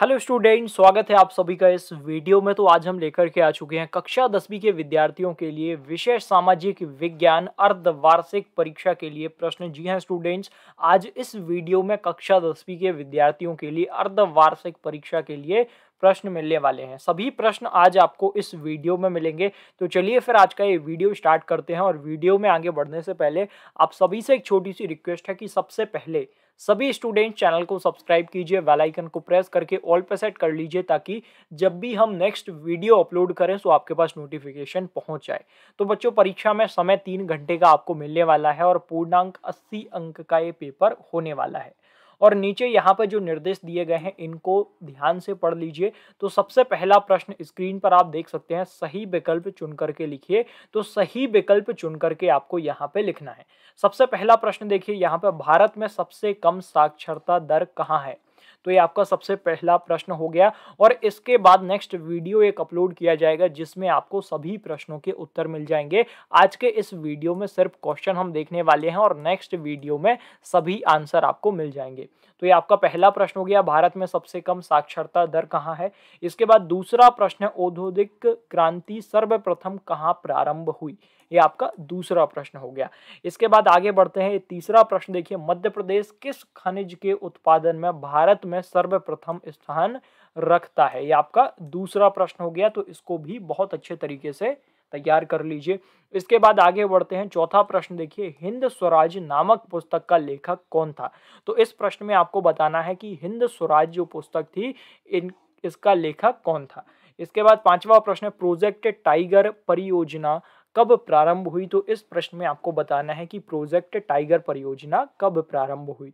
hello student स्वागत है आप सभी का इस वीडियो में तो आज हम लेकर के आ चुके हैं कक्षा दसवीं के विद्यार्थियों के लिए विशेष सामाजिक विज्ञान अर्धवार्षिक परीक्षा के लिए प्रश्न जी हां स्टूडेंट्स आज इस वीडियो में कक्षा दसवीं के विद्यार्थियों के लिए अर्धवार्षिक परीक्षा के लिए प्रश्न मिलने वाले हैं सभी प्रश्न आज आपको इस वीडियो में मिलेंगे तो चलिए फिर आज का ये वीडियो स्टार्ट करते हैं और वीडियो में आगे बढ़ने से पहले आप सभी से एक छोटी सी रिक्वेस्ट है कि सबसे पहले सभी स्टूडेंट चैनल को सब्सक्राइब कीजिए वेल आइकन को प्रेस करके ऑल पे सेट कर लीजिए ताकि जब भी हम नेक्स्ट वीडियो अपलोड करें तो आपके पास नोटिफिकेशन पहुंच जाए तो बच्चों परीक्षा में समय तीन घंटे का आपको मिलने वाला है और पूर्णांक अस्सी अंक का ये पेपर होने वाला है और नीचे यहाँ पर जो निर्देश दिए गए हैं इनको ध्यान से पढ़ लीजिए तो सबसे पहला प्रश्न स्क्रीन पर आप देख सकते हैं सही विकल्प चुन करके लिखिए तो सही विकल्प चुन करके आपको यहाँ पे लिखना है सबसे पहला प्रश्न देखिए यहाँ पर भारत में सबसे कम साक्षरता दर कहाँ है तो ये आपका सबसे पहला प्रश्न हो गया और इसके बाद नेक्स्ट वीडियो एक अपलोड किया जाएगा जिसमें आपको सभी प्रश्नों के उत्तर मिल जाएंगे आज के इस वीडियो में सिर्फ क्वेश्चन हम देखने वाले हैं और नेक्स्ट वीडियो में सभी आंसर आपको मिल जाएंगे तो ये आपका पहला प्रश्न हो गया भारत में सबसे कम साक्षरता दर कहाँ है इसके बाद दूसरा प्रश्न औद्योगिक क्रांति सर्वप्रथम कहाँ प्रारंभ हुई ये आपका दूसरा प्रश्न हो गया इसके बाद आगे बढ़ते हैं तीसरा प्रश्न देखिए मध्य प्रदेश किस खनिज के उत्पादन में भारत में सर्वप्रथम स्थान रखता है ये आपका दूसरा प्रश्न हो गया तो इसको भी बहुत अच्छे तरीके से तैयार कर लीजिए इसके बाद आगे बढ़ते हैं चौथा प्रश्न देखिए हिंद स्वराज नामक पुस्तक का लेखक कौन था तो इस प्रश्न में आपको बताना है कि हिंद स्वराज जो पुस्तक थी इन इसका लेखक कौन था इसके बाद पांचवा प्रश्न प्रोजेक्ट टाइगर परियोजना कब प्रारंभ हुई तो इस प्रश्न में आपको बताना है कि प्रोजेक्ट टाइगर परियोजना कब प्रारंभ हुई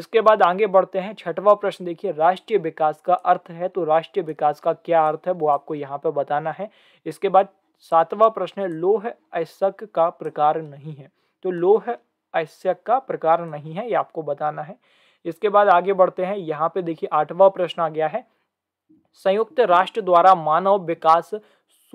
इसके बाद आगे बढ़ते हैं छठवा प्रश्न देखिए राष्ट्रीय विकास का अर्थ है तो राष्ट्रीय विकास का क्या अर्थ है वो आपको यहाँ पर बताना है इसके बाद सातवां प्रश्न है लोह ऐसक का प्रकार नहीं है तो लोह ऐसक का प्रकार नहीं है ये आपको बताना है इसके बाद आगे बढ़ते हैं यहाँ पे देखिए आठवां प्रश्न आ गया है संयुक्त राष्ट्र द्वारा मानव विकास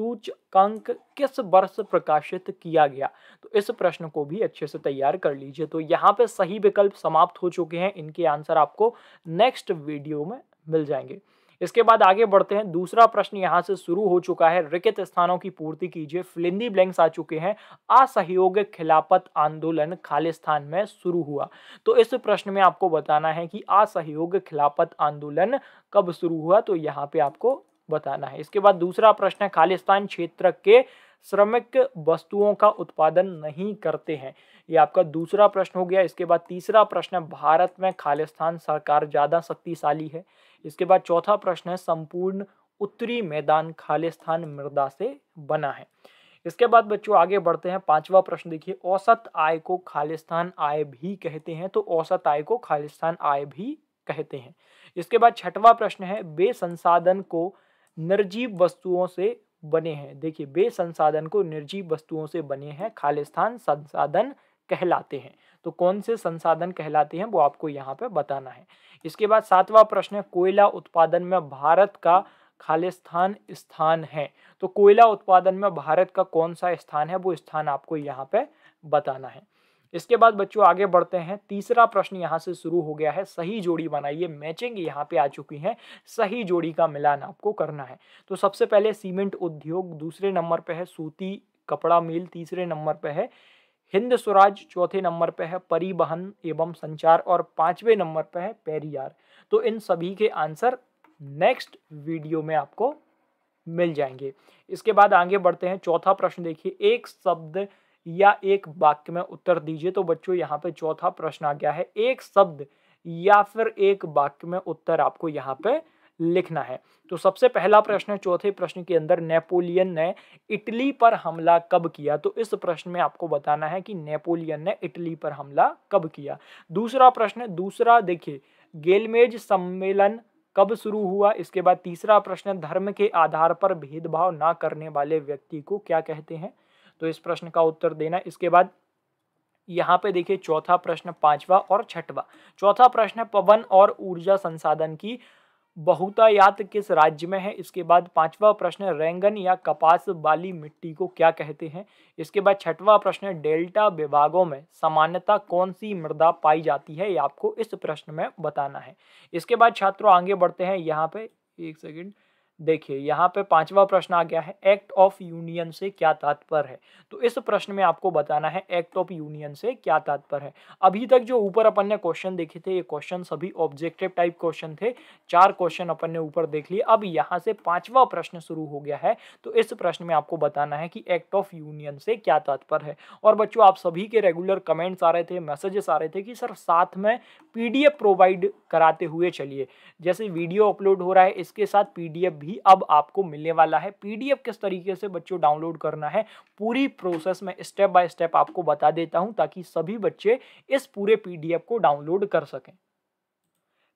सूचकांक किस वर्ष प्रकाशित किया गया तो इस प्रश्न को भी अच्छे से तैयार कर लीजिए तो यहाँ पे सही विकल्प समाप्त हो चुके हैं इनके आंसर आपको नेक्स्ट वीडियो में मिल जाएंगे इसके बाद आगे बढ़ते हैं दूसरा प्रश्न यहाँ से शुरू हो चुका है रिकित स्थानों की पूर्ति कीजिए फिलिंदी ब्लैंक्स आ चुके हैं असहयोग खिलाफत आंदोलन खालिस्तान में शुरू हुआ तो इस प्रश्न में आपको बताना है कि असहयोग खिलाफत आंदोलन कब शुरू हुआ तो यहाँ पे आपको बताना है इसके बाद दूसरा प्रश्न है खालिस्तान क्षेत्र के श्रमिक वस्तुओं का उत्पादन नहीं करते हैं ये आपका दूसरा प्रश्न हो गया इसके बाद तीसरा प्रश्न है भारत में खालिस्तान सरकार ज़्यादा शक्तिशाली है इसके बाद चौथा प्रश्न है संपूर्ण उत्तरी मैदान खालिस्तान मृदा से बना है इसके बाद बच्चों आगे बढ़ते हैं पांचवा प्रश्न देखिए औसत आय को खालिस्तान आय भी कहते हैं तो औसत आय को खालिस्तान आय भी कहते हैं इसके बाद छठवा प्रश्न है बेसंसाधन को निर्जीव वस्तुओं से बने हैं देखिए बे संसाधन को निर्जीव वस्तुओं से बने हैं खालिस्तान संसाधन कहलाते हैं तो कौन से संसाधन कहलाते हैं वो आपको यहाँ पे बताना है इसके बाद सातवां प्रश्न है कोयला उत्पादन में भारत का खालिस्तान स्थान है तो कोयला उत्पादन में भारत का कौन सा स्थान है वो स्थान आपको यहाँ पे बताना है इसके बाद बच्चों आगे बढ़ते हैं तीसरा प्रश्न यहाँ से शुरू हो गया है सही जोड़ी बनाइए मैचिंग यहाँ पे आ चुकी है सही जोड़ी का मिलान आपको करना है तो सबसे पहले सीमेंट उद्योग दूसरे नंबर पर है सूती कपड़ा मिल तीसरे नंबर पर है हिंद स्वराज चौथे नंबर पर है परिवहन एवं संचार और पांचवें नंबर पर है पेरियार तो इन सभी के आंसर नेक्स्ट वीडियो में आपको मिल जाएंगे इसके बाद आगे बढ़ते हैं चौथा प्रश्न देखिए एक शब्द या एक वाक्य में उत्तर दीजिए तो बच्चों यहाँ पे चौथा प्रश्न आ गया है एक शब्द या फिर एक वाक्य में उत्तर आपको यहाँ पे लिखना है तो सबसे पहला प्रश्न चौथे प्रश्न के अंदर नेपोलियन ने इटली पर हमला कब किया तो इस प्रश्न में आपको बताना है कि नेपोलियन ने इटली पर हमला कब किया दूसरा प्रश्न दूसरा देखिए गेलमेज सम्मेलन कब शुरू हुआ इसके बाद तीसरा प्रश्न धर्म के आधार पर भेदभाव ना करने वाले व्यक्ति को क्या कहते हैं तो इस प्रश्न का उत्तर देना इसके बाद यहाँ पे देखिए चौथा प्रश्न पांचवा और छठवा चौथा प्रश्न पवन और ऊर्जा संसाधन की बहुतायात किस राज्य में है इसके बाद पांचवा प्रश्न रैंगन या कपास बाली मिट्टी को क्या कहते हैं इसके बाद छठवा प्रश्न डेल्टा विभागों में सामान्यता कौन सी मृदा पाई जाती है ये आपको इस प्रश्न में बताना है इसके बाद छात्रों आगे बढ़ते हैं यहाँ पे एक सेकेंड देखिए यहाँ पे पांचवा प्रश्न आ गया है एक्ट ऑफ यूनियन से क्या तात्पर्य है तो इस प्रश्न में आपको बताना है एक्ट ऑफ यूनियन से क्या तात्पर्य है अभी तक जो ऊपर अपन ने क्वेश्चन देखे थे ये क्वेश्चन सभी ऑब्जेक्टिव टाइप क्वेश्चन थे चार क्वेश्चन अपन ने ऊपर देख लिए अब यहाँ से पांचवा प्रश्न शुरू हो गया है तो इस प्रश्न में आपको बताना है कि एक्ट ऑफ यूनियन से क्या तात्पर्य है और बच्चों आप सभी के रेगुलर कमेंट्स आ रहे थे मैसेजेस आ रहे थे कि सर साथ में पी प्रोवाइड कराते हुए चलिए जैसे वीडियो अपलोड हो रहा है इसके साथ पीडीएफ भी ही अब आपको मिलने वाला है पीडीएफ किस तरीके से बच्चों डाउनलोड करना है पूरी प्रोसेस में स्टेप बाय स्टेप आपको बता देता हूं ताकि सभी बच्चे इस पूरे पीडीएफ को डाउनलोड कर सकें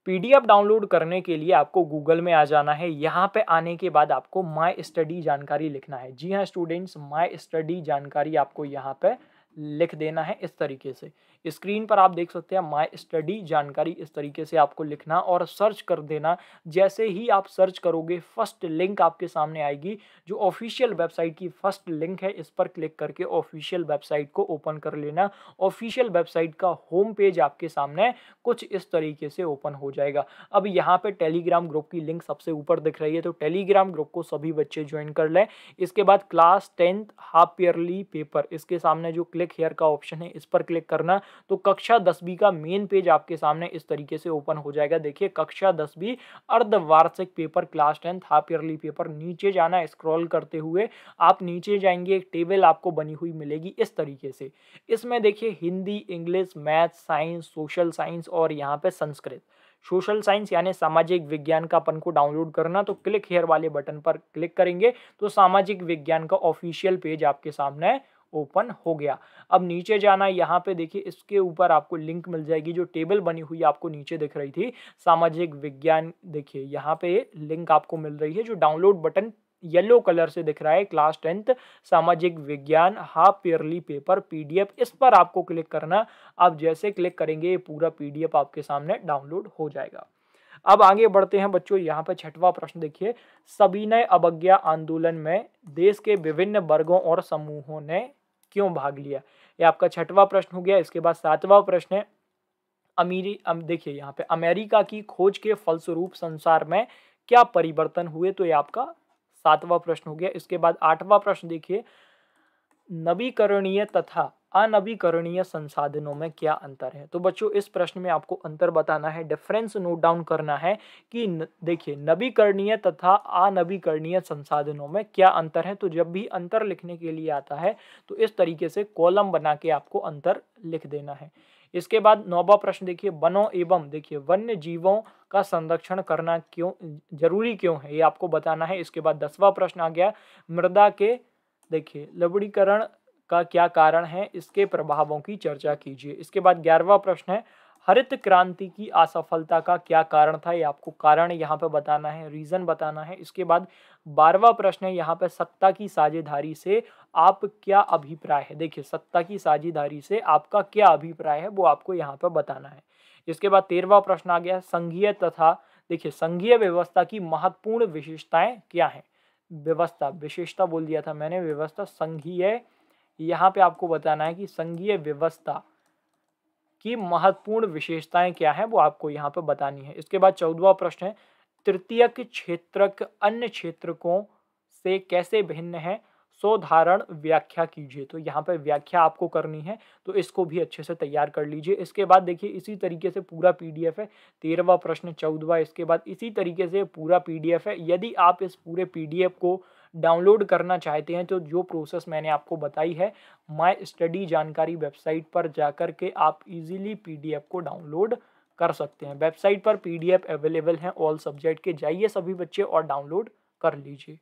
पीडीएफ डाउनलोड करने के लिए आपको गूगल में आ जाना है यहाँ पे आने के बाद आपको माई स्टडी जानकारी लिखना है जी हाँ स्टूडेंट्स माई स्टडी जानकारी आपको यहाँ पे लिख देना है इस तरीके से स्क्रीन पर आप देख सकते हैं माय स्टडी जानकारी इस तरीके से आपको लिखना और सर्च कर देना जैसे ही आप सर्च करोगे फर्स्ट लिंक आपके सामने आएगी जो ऑफिशियल वेबसाइट की फर्स्ट लिंक है इस पर क्लिक करके ऑफिशियल वेबसाइट को ओपन कर लेना ऑफिशियल वेबसाइट का होम पेज आपके सामने कुछ इस तरीके से ओपन हो जाएगा अब यहाँ पर टेलीग्राम ग्रुप की लिंक सबसे ऊपर दिख रही है तो टेलीग्राम ग्रुप को सभी बच्चे ज्वाइन कर लें इसके बाद class tenth half yearly paper इसके सामने जो क्लिक पब्लिक हेयर का ऑप्शन है इस पर क्लिक करना तो कक्षा दसवीं का मेन पेज आपके सामने इस तरीके से ओपन हो जाएगा देखिए कक्षा दसवीं अर्धवार्षिक paper class tenth half yearly paper नीचे जाना स्क्रॉल करते हुए आप नीचे जाएंगे एक टेबल आपको बनी हुई मिलेगी इस तरीके से इसमें देखिए Hindi English math science social science और यहाँ पे संस्कृत सोशल साइंस यानी सामाजिक विज्ञान का अपन को डाउनलोड करना तो क्लिक हेयर वाले बटन पर क्लिक करेंगे तो सामाजिक विज्ञान का ऑफिशियल पेज आपके सामने ओपन हो गया अब नीचे जाना यहाँ पे देखिए इसके ऊपर आपको लिंक मिल जाएगी जो टेबल बनी हुई आपको नीचे दिख रही थी सामाजिक विज्ञान देखिए यहाँ पे लिंक आपको मिल रही है जो डाउनलोड बटन येलो कलर से दिख रहा है क्लास टेंथ सामाजिक विज्ञान हाफ ईयरली पेपर पीडीएफ इस पर आपको क्लिक करना आप जैसे क्लिक करेंगे ये पूरा पीडीएफ आपके सामने डाउनलोड हो जाएगा अब आगे बढ़ते हैं बच्चों यहाँ पे छठवा प्रश्न देखिए सविनय अवज्ञा आंदोलन में देश के विभिन्न वर्गों और समूहों ने क्यों भाग लिया ये आपका छठवा प्रश्न हो गया इसके बाद सातवां प्रश्न है अमीरी अम, देखिए यहाँ पे अमेरिका की खोज के फलस्वरूप संसार में क्या परिवर्तन हुए तो ये आपका सातवां प्रश्न हो गया इसके बाद आठवां प्रश्न देखिए नवीकरणीय तथा अनवीकरणीय संसाधनों में क्या अंतर है तो बच्चों इस प्रश्न में आपको अंतर बताना है डिफरेंस नोट डाउन करना है कि देखिए नवीकरणीय तथा अनवीकरणीय संसाधनों में क्या अंतर है तो जब भी अंतर लिखने के लिए आता है तो इस तरीके से कॉलम बना के आपको अंतर लिख देना है इसके बाद नौवा प्रश्न देखिए वनों एवं देखिए वन्य जीवों का संरक्षण करना क्यों जरूरी क्यों है ये आपको बताना है इसके बाद दसवा प्रश्न आ गया मृदा के देखिए लवड़ीकरण का क्या कारण है इसके प्रभावों की चर्चा कीजिए इसके बाद ग्यारहवा प्रश्न है हरित क्रांति की असफलता का क्या कारण था ये आपको कारण यहाँ पे बताना है रीज़न बताना है इसके बाद बारहवा प्रश्न है यहाँ पे सत्ता की साझेदारी से आप क्या अभिप्राय है देखिए सत्ता की साझेदारी से आपका क्या अभिप्राय है वो आपको यहाँ पे बताना है इसके बाद तेरहवा प्रश्न आ गया संघीय तथा देखिए संघीय व्यवस्था की महत्वपूर्ण विशेषताएं क्या हैं व्यवस्था विशेषता बोल दिया था मैंने व्यवस्था संघीय यहाँ पे आपको बताना है कि संघीय व्यवस्था की महत्वपूर्ण विशेषताएं क्या है वो आपको यहाँ पे बतानी है इसके बाद चौदवा प्रश्न है तृतीयक क्षेत्रक अन्य क्षेत्रकों से कैसे भिन्न है सोधारण व्याख्या कीजिए तो यहाँ पर व्याख्या आपको करनी है तो इसको भी अच्छे से तैयार कर लीजिए इसके बाद देखिए इसी तरीके से पूरा पीडीएफ है तेरहवा प्रश्न चौदवा इसके बाद इसी तरीके से पूरा पीडीएफ है यदि आप इस पूरे पीडीएफ को डाउनलोड करना चाहते हैं तो जो प्रोसेस मैंने आपको बताई है माई स्टडी जानकारी वेबसाइट पर जाकर के आप इजीली पीडीएफ को डाउनलोड कर सकते हैं वेबसाइट पर पीडीएफ अवेलेबल हैं ऑल सब्जेक्ट के जाइए सभी बच्चे और डाउनलोड कर लीजिए